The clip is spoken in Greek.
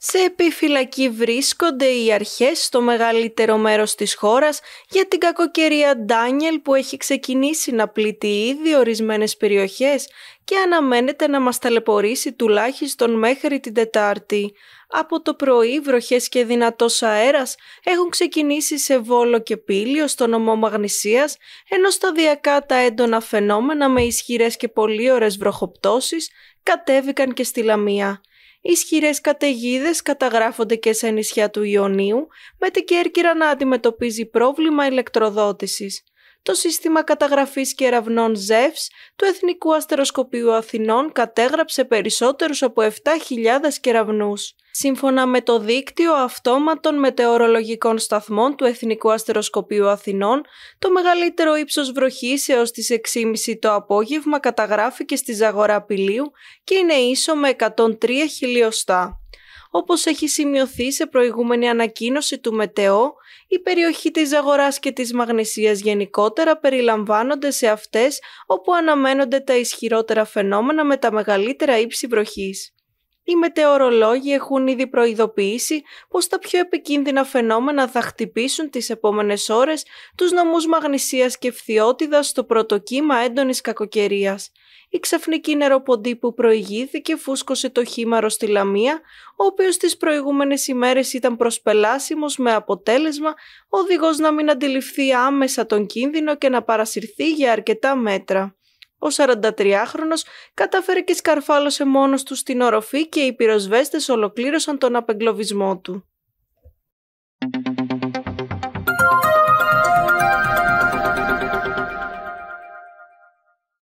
Σε επιφυλακή βρίσκονται οι αρχές στο μεγαλύτερο μέρος της χώρας για την κακοκαιρία Ντάνιελ που έχει ξεκινήσει να πλήττει ήδη ορισμένες περιοχές και αναμένεται να μας ταλαιπωρήσει τουλάχιστον μέχρι την Τετάρτη. Από το πρωί βροχές και δυνατός αέρας έχουν ξεκινήσει σε Βόλο και πύλιο στο νομό Μαγνησίας, ενώ σταδιακά τα έντονα φαινόμενα με ισχυρές και πολύ ωραίες βροχοπτώσεις κατέβηκαν και στη Λαμία. Ισχυρές καταιγίδες καταγράφονται και σε νησιά του Ιωνίου, με την Κέρκυρα να αντιμετωπίζει πρόβλημα ηλεκτροδότησης το σύστημα καταγραφής κεραυνών ZEVS του Εθνικού Αστεροσκοπείου Αθηνών κατέγραψε περισσότερους από 7.000 κεραυνούς. Σύμφωνα με το δίκτυο αυτόματων μετεωρολογικών σταθμών του Εθνικού Αστεροσκοπείου Αθηνών, το μεγαλύτερο ύψος βροχής έως τις 6.30 το απόγευμα καταγράφηκε στη Ζαγορά Πηλίου και είναι ίσο με 103 χιλιοστά όπως έχει σημειωθεί σε προηγούμενη ανακοίνωση του ΜΕΤΕΟ, η περιοχή της Αγοράς και της Μαγνησίας γενικότερα περιλαμβάνονται σε αυτές όπου αναμένονται τα ισχυρότερα φαινόμενα με τα μεγαλύτερα ύψη βροχής. Οι μετεωρολόγοι έχουν ήδη προειδοποιήσει πως τα πιο επικίνδυνα φαινόμενα θα χτυπήσουν τις επόμενες ώρες τους νομούς Μαγνησίας και Φθιώτιδας στο πρωτοκύμα έντονης κακοκαιρίας η ξαφνική νεροποντή που προηγήθηκε φούσκωσε το χήμαρο στη Λαμία, ο οποίος τις προηγούμενες ημέρες ήταν προσπελάσιμος με αποτέλεσμα ο οδηγός να μην αντιληφθεί άμεσα τον κίνδυνο και να παρασυρθεί για αρκετά μέτρα. Ο 43χρονος κατάφερε και σκαρφάλωσε μόνος του στην οροφή και οι πυροσβέστες ολοκλήρωσαν τον απεγκλωβισμό του.